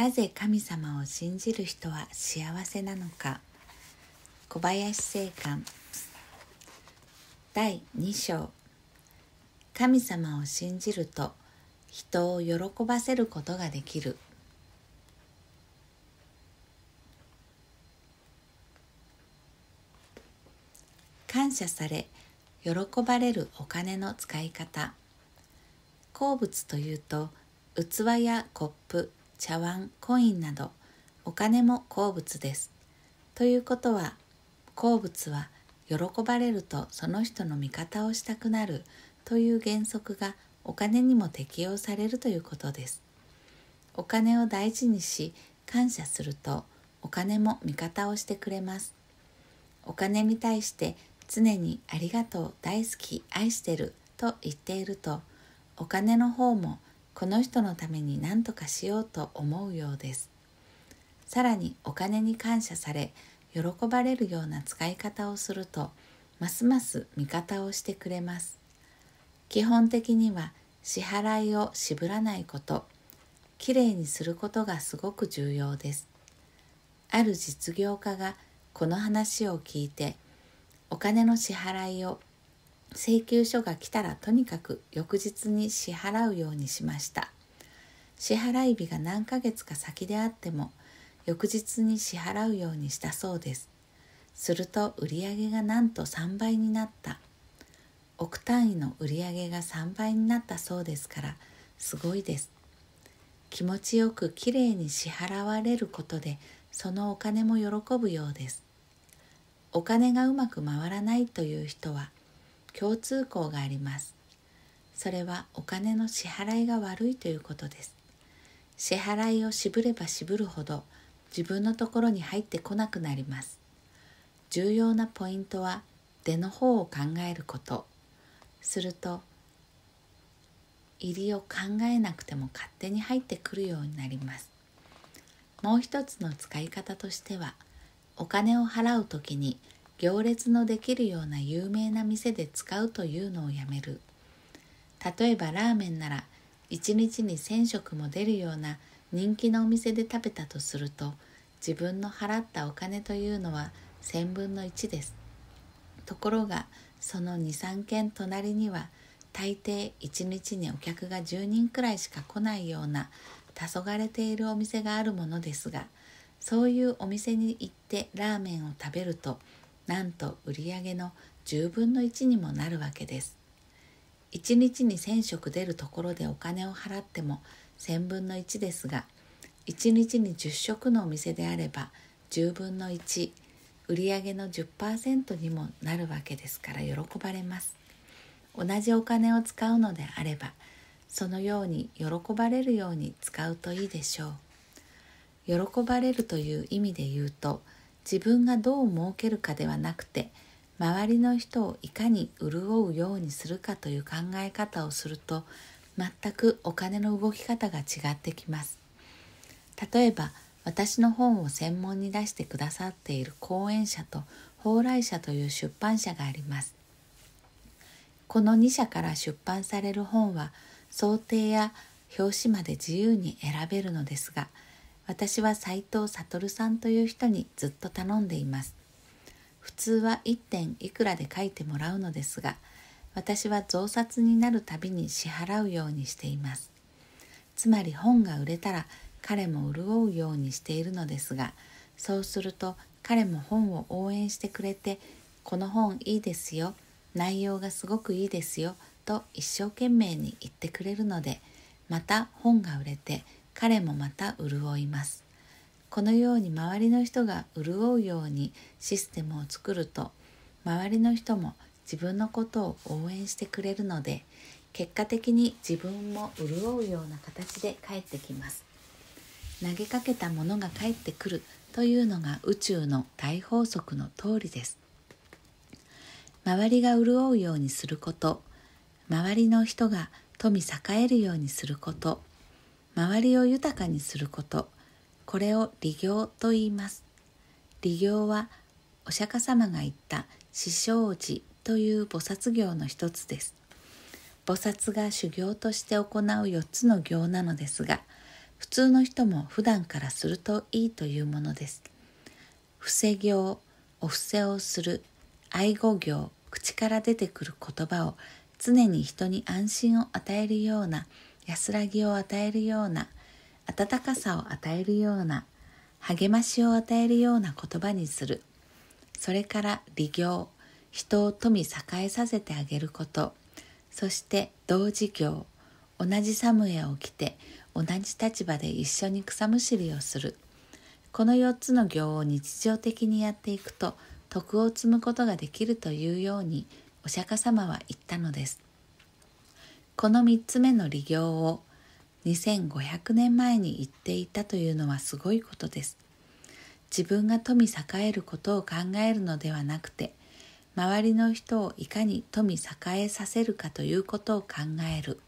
なぜ神様を信じる人は幸せなのか小林聖官第2章神様を信じると人を喜ばせることができる感謝され喜ばれるお金の使い方好物というと器やコップ茶碗コインなどお金も好物ですということは好物は喜ばれるとその人の味方をしたくなるという原則がお金にも適用されるということですお金を大事にし感謝するとお金も味方をしてくれますお金に対して常にありがとう大好き愛してると言っているとお金の方もこの人のために何とかしようと思うようですさらにお金に感謝され喜ばれるような使い方をするとますます味方をしてくれます基本的には支払いを渋らないこときれいにすることがすごく重要ですある実業家がこの話を聞いてお金の支払いを請求書が来たらとにかく翌日に支払うようにしました支払い日が何ヶ月か先であっても翌日に支払うようにしたそうですすると売上がなんと3倍になった億単位の売上が3倍になったそうですからすごいです気持ちよくきれいに支払われることでそのお金も喜ぶようですお金がうまく回らないという人は共通項がありますそれはお金の支払いが悪いということです支払いを渋れば渋るほど自分のところに入ってこなくなります重要なポイントは出の方を考えることすると入りを考えなくても勝手に入ってくるようになりますもう一つの使い方としてはお金を払う時に行列のできるような有名な店で使うというのをやめる例えばラーメンなら1日に1,000食も出るような人気のお店で食べたとすると自分の払ったお金というのは1,000分の1ですところがその23軒隣には大抵1日にお客が10人くらいしか来ないような黄昏れているお店があるものですがそういうお店に行ってラーメンを食べるとなんと売上の10分の1にもなるわけです1日に1000食出るところでお金を払っても1000分の1ですが1日に10食のお店であれば10分の1売上の10%にもなるわけですから喜ばれます同じお金を使うのであればそのように喜ばれるように使うといいでしょう喜ばれるという意味で言うと「自分がどう儲けるかではなくて周りの人をいかに潤うようにするかという考え方をすると全くお金の動き方が違ってきます例えば私の本を専門に出してくださっている講演者と蓬莱社という出版社がありますこの2社から出版される本は想定や表紙まで自由に選べるのですが「私は斎藤悟さんという人にずっと頼んでいます普通は1点いくらで書いてもらうのですが私は増刷になるたびに支払うようにしていますつまり本が売れたら彼も潤うようにしているのですがそうすると彼も本を応援してくれて「この本いいですよ内容がすごくいいですよ」と一生懸命に言ってくれるのでまた本が売れて「彼もまた潤いますこのように周りの人が潤うようにシステムを作ると周りの人も自分のことを応援してくれるので結果的に自分も潤うような形で帰ってきます投げかけたものが返ってくるというのが宇宙の大法則の通りです周りが潤うようにすること周りの人が富栄えるようにすること周りを豊かにすることこれを利行と言います利行はお釈迦様が言った師匠寺という菩薩行の一つです菩薩が修行として行う4つの行なのですが普通の人も普段からするといいというものです伏せ行お伏せをする愛護行口から出てくる言葉を常に人に安心を与えるような「安らぎを与えるような温かさを与えるような励ましを与えるような言葉にするそれから利行人を富栄えさせてあげることそして同事業同じサムエを着て同じ立場で一緒に草むしりをするこの4つの行を日常的にやっていくと徳を積むことができるというようにお釈迦様は言ったのです。この3つ目の利行を2500年前に言っていたというのはすごいことです自分が富栄えることを考えるのではなくて周りの人をいかに富栄えさせるかということを考える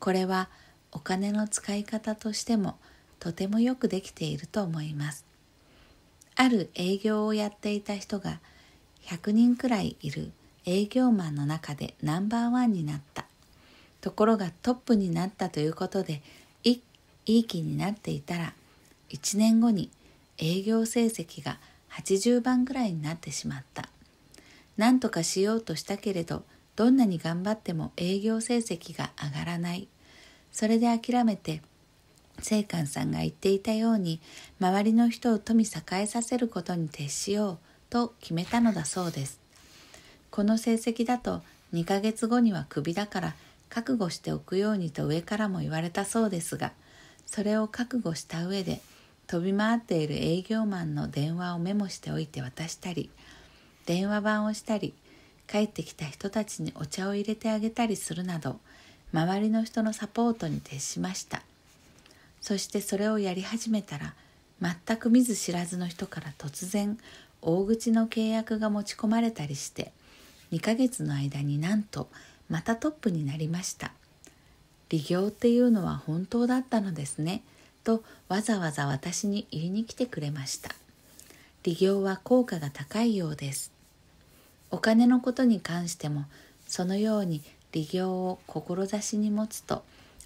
これはお金の使い方としてもとてもよくできていると思いますある営業をやっていた人が100人くらいいる営業マンの中でナンバーワンになったところがトップになったということでいい気になっていたら1年後に営業成績が80番ぐらいになってしまった何とかしようとしたけれどどんなに頑張っても営業成績が上がらないそれで諦めて清官さんが言っていたように周りの人を富栄えさせることに徹しようと決めたのだそうですこの成績だと2ヶ月後にはクビだから覚悟しておくようにと上からも言われたそうですがそれを覚悟した上で飛び回っている営業マンの電話をメモしておいて渡したり電話番をしたり帰ってきた人たちにお茶を入れてあげたりするなど周りの人のサポートに徹しましたそしてそれをやり始めたら全く見ず知らずの人から突然大口の契約が持ち込まれたりして2ヶ月の間になんとまたトップになりました利業っていうのは本当だったのですねとわざわざ私に言いに来てくれました利業は効果が高いようですお金のことに関してもそのように利業を志に持つと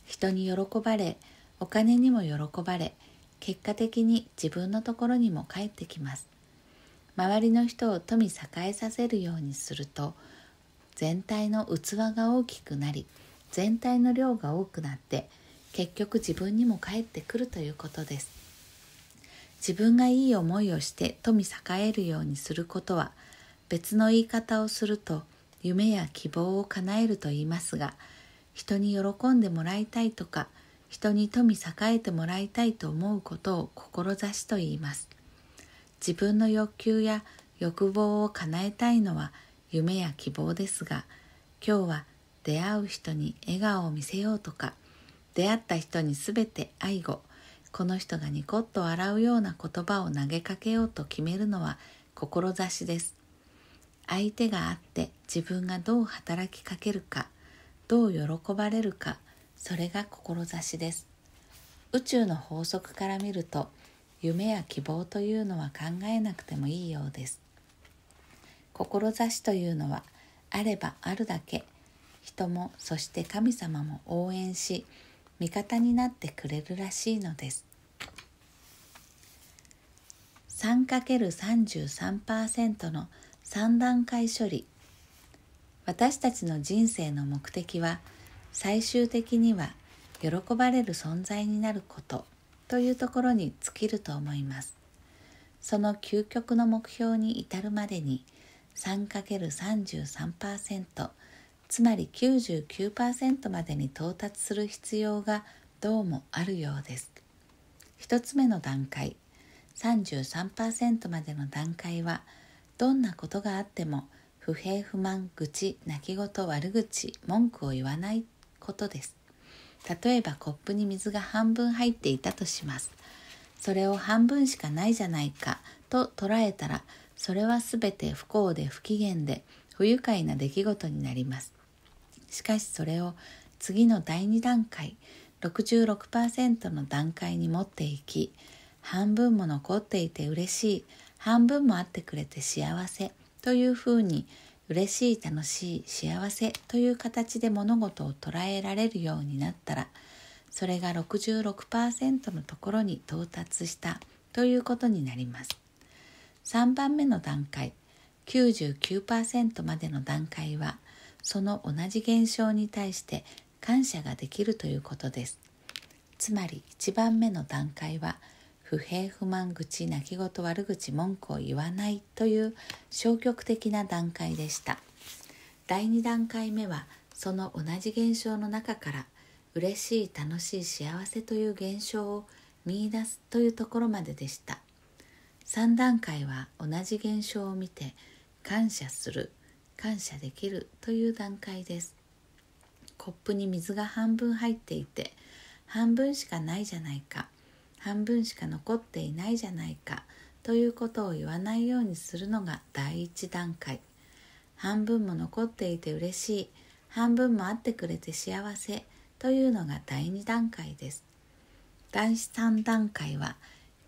人に喜ばれお金にも喜ばれ結果的に自分のところにも帰ってきます周りの人を富栄えさせるようにすると全体の器が大きくなり全体の量が多くなって結局自分にも返ってくるということです自分がいい思いをして富栄えるようにすることは別の言い方をすると夢や希望を叶えると言いますが人に喜んでもらいたいとか人に富栄えてもらいたいと思うことを志と言います自分の欲求や欲望を叶えたいのは夢や希望ですが今日は出会う人に笑顔を見せようとか出会った人に全て愛護この人がニコッと笑うような言葉を投げかけようと決めるのは志です相手があって自分がどう働きかけるかどう喜ばれるかそれが志です宇宙の法則から見ると夢や希望というのは考えなくてもいいようです志というのはあればあるだけ人もそして神様も応援し味方になってくれるらしいのです 3×33% の3段階処理私たちの人生の目的は最終的には喜ばれる存在になることというところに尽きると思いますその究極の目標に至るまでに 3×33% つまり99%までに到達する必要がどうもあるようです1つ目の段階33%までの段階はどんなことがあっても不平不満愚痴泣き言悪口文句を言わないことです例えばコップに水が半分入っていたとしますそれを半分しかないじゃないかと捉えたらそれはすべて不幸で不機嫌で不愉快な出来事になりますしかしそれを次の第2段階66%の段階に持っていき半分も残っていて嬉しい半分もあってくれて幸せというふうに嬉しい楽しい幸せという形で物事を捉えられるようになったらそれが66%のところに到達したということになります。3番目の段階99%までの段階はその同じ現象に対して感謝ができるということですつまり1番目の段階は不平不満口泣き言悪口文句を言わないという消極的な段階でした第2段階目はその同じ現象の中から嬉しい楽しい幸せという現象を見いだすというところまででした3段階は同じ現象を見て感謝する感謝できるという段階ですコップに水が半分入っていて半分しかないじゃないか半分しか残っていないじゃないかということを言わないようにするのが第一段階半分も残っていて嬉しい半分もあってくれて幸せというのが第2段階です第3段階は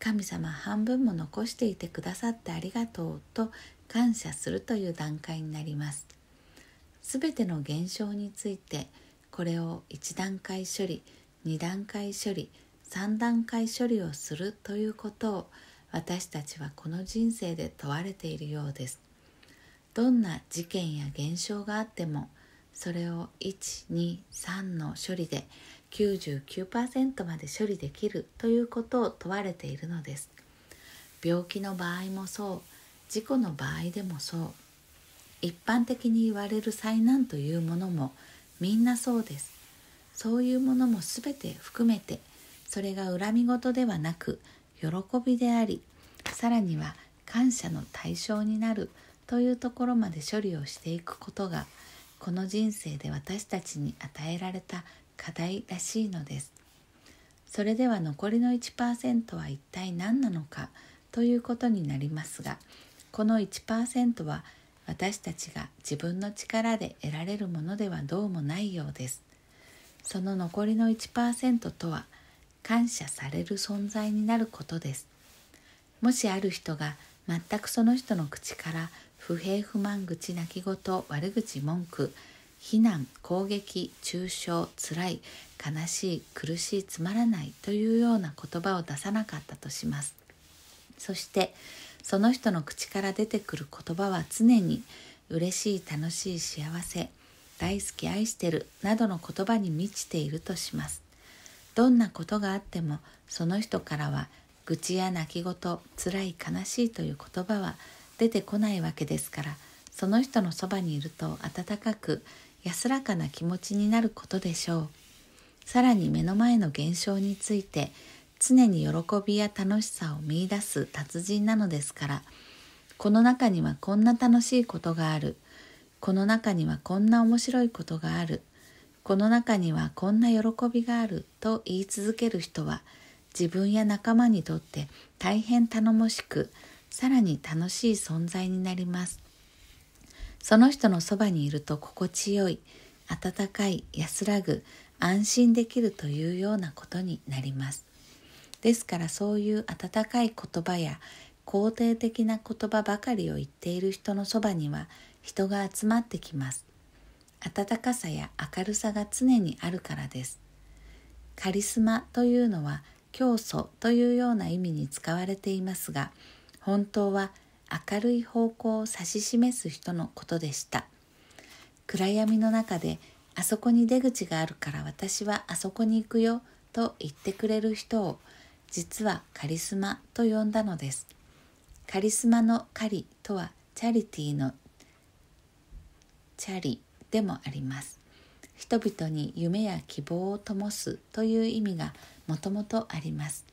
神様半分も残していてくださってありがとうと感謝するという段階になりますすべての現象についてこれを1段階処理2段階処理3段階処理をするということを私たちはこの人生で問われているようですどんな事件や現象があってもそれを123の処理で99%まで処理できるということを問われているのです病気の場合もそう事故の場合でもそう一般的に言われる災難というものもみんなそうですそういうものも全て含めてそれが恨み事ではなく喜びでありさらには感謝の対象になるというところまで処理をしていくことがこの人生で私たちに与えられた課題らしいのですそれでは残りの1%は一体何なのかということになりますがこの1%は私たちが自分の力で得られるものではどうもないようですその残りの1%とは感謝される存在になることですもしある人が全くその人の口から不平不満口泣き言悪口文句非難攻撃中傷つらい悲しい苦しいつまらないというような言葉を出さなかったとしますそしてその人の口から出てくる言葉は常に嬉しい楽しい幸せ大好き愛してるなどの言葉に満ちているとしますどんなことがあってもその人からは愚痴や泣き言つらい悲しいという言葉は出てこないわけですからその人のそばにいると温かく安らかな気持ちになることでしょうさらに目の前の現象について常に喜びや楽しさを見いだす達人なのですからこの中にはこんな楽しいことがあるこの中にはこんな面白いことがあるこの中にはこんな喜びがあると言い続ける人は自分や仲間にとって大変頼もしくさらに楽しい存在になりますその人のそばにいると心地よい温かい安らぐ安心できるというようなことになりますですからそういう温かい言葉や肯定的な言葉ばかりを言っている人のそばには人が集まってきます温かさや明るさが常にあるからですカリスマというのは教祖というような意味に使われていますが本当は明るい方向を指し示す人のことでした暗闇の中で「あそこに出口があるから私はあそこに行くよ」と言ってくれる人を実はカリスマと呼んだのですカリスマの「カリ」とはチャリティーの「チャリ」でもあります人々に夢や希望を灯すという意味がもともとあります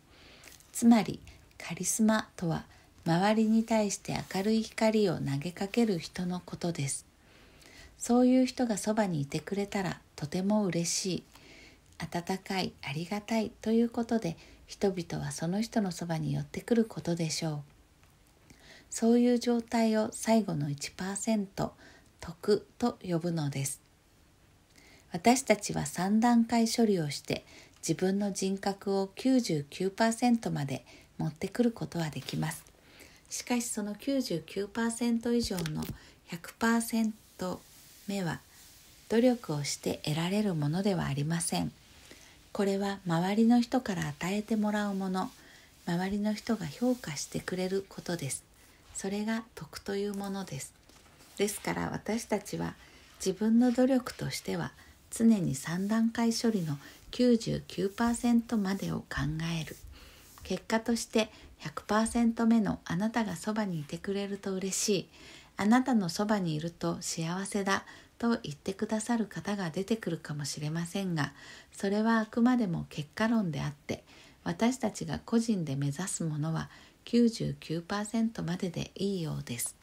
つまりカリスマとは「周りに対して明るい光を投げかける人のことですそういう人がそばにいてくれたらとても嬉しい温かいありがたいということで人々はその人のそばに寄ってくることでしょうそういう状態を最後の1%徳と呼ぶのです私たちは3段階処理をして自分の人格を99%まで持ってくることはできますしかしその99%以上の100%目は努力をして得られるものではありませんこれは周りの人から与えてもらうもの周りの人が評価してくれることですそれが徳というものですですから私たちは自分の努力としては常に3段階処理の99%までを考える結果として100%目のあなたがそばにいてくれると嬉しいあなたのそばにいると幸せだと言ってくださる方が出てくるかもしれませんがそれはあくまでも結果論であって私たちが個人で目指すものは99%まででいいようです。